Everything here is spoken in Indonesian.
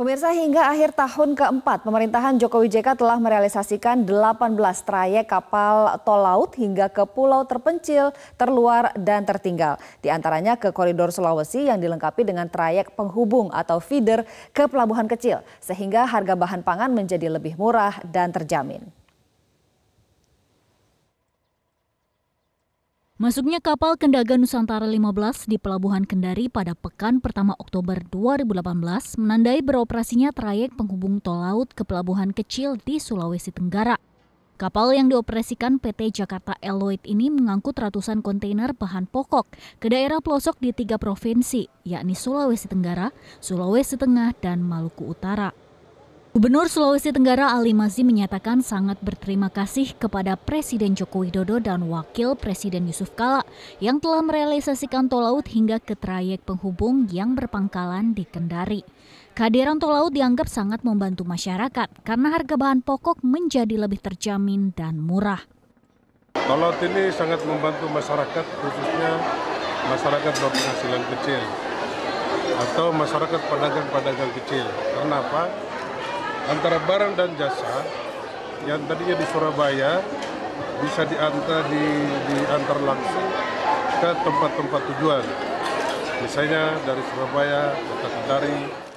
Pemirsa hingga akhir tahun keempat, pemerintahan Jokowi JK telah merealisasikan 18 trayek kapal tol laut hingga ke pulau terpencil, terluar, dan tertinggal. Di antaranya ke koridor Sulawesi yang dilengkapi dengan trayek penghubung atau feeder ke pelabuhan kecil, sehingga harga bahan pangan menjadi lebih murah dan terjamin. Masuknya kapal Kendaga Nusantara 15 di Pelabuhan Kendari pada pekan pertama Oktober 2018 menandai beroperasinya trayek penghubung tol laut ke pelabuhan kecil di Sulawesi Tenggara. Kapal yang dioperasikan PT Jakarta Eloid ini mengangkut ratusan kontainer bahan pokok ke daerah pelosok di tiga provinsi, yakni Sulawesi Tenggara, Sulawesi Tengah, dan Maluku Utara. Gubernur Sulawesi Tenggara Ali Mazi menyatakan sangat berterima kasih kepada Presiden Joko Widodo dan Wakil Presiden Yusuf Kala yang telah merealisasikan tol laut hingga ke trayek penghubung yang berpangkalan di Kendari. Kehadiran tol laut dianggap sangat membantu masyarakat karena harga bahan pokok menjadi lebih terjamin dan murah. Tol laut ini sangat membantu masyarakat khususnya masyarakat berpenghasilan kecil atau masyarakat pedagang-pedagang kecil. Kenapa? antara barang dan jasa yang tadinya di Surabaya bisa diantar di diantar langsung ke tempat-tempat tujuan misalnya dari Surabaya ke Kendari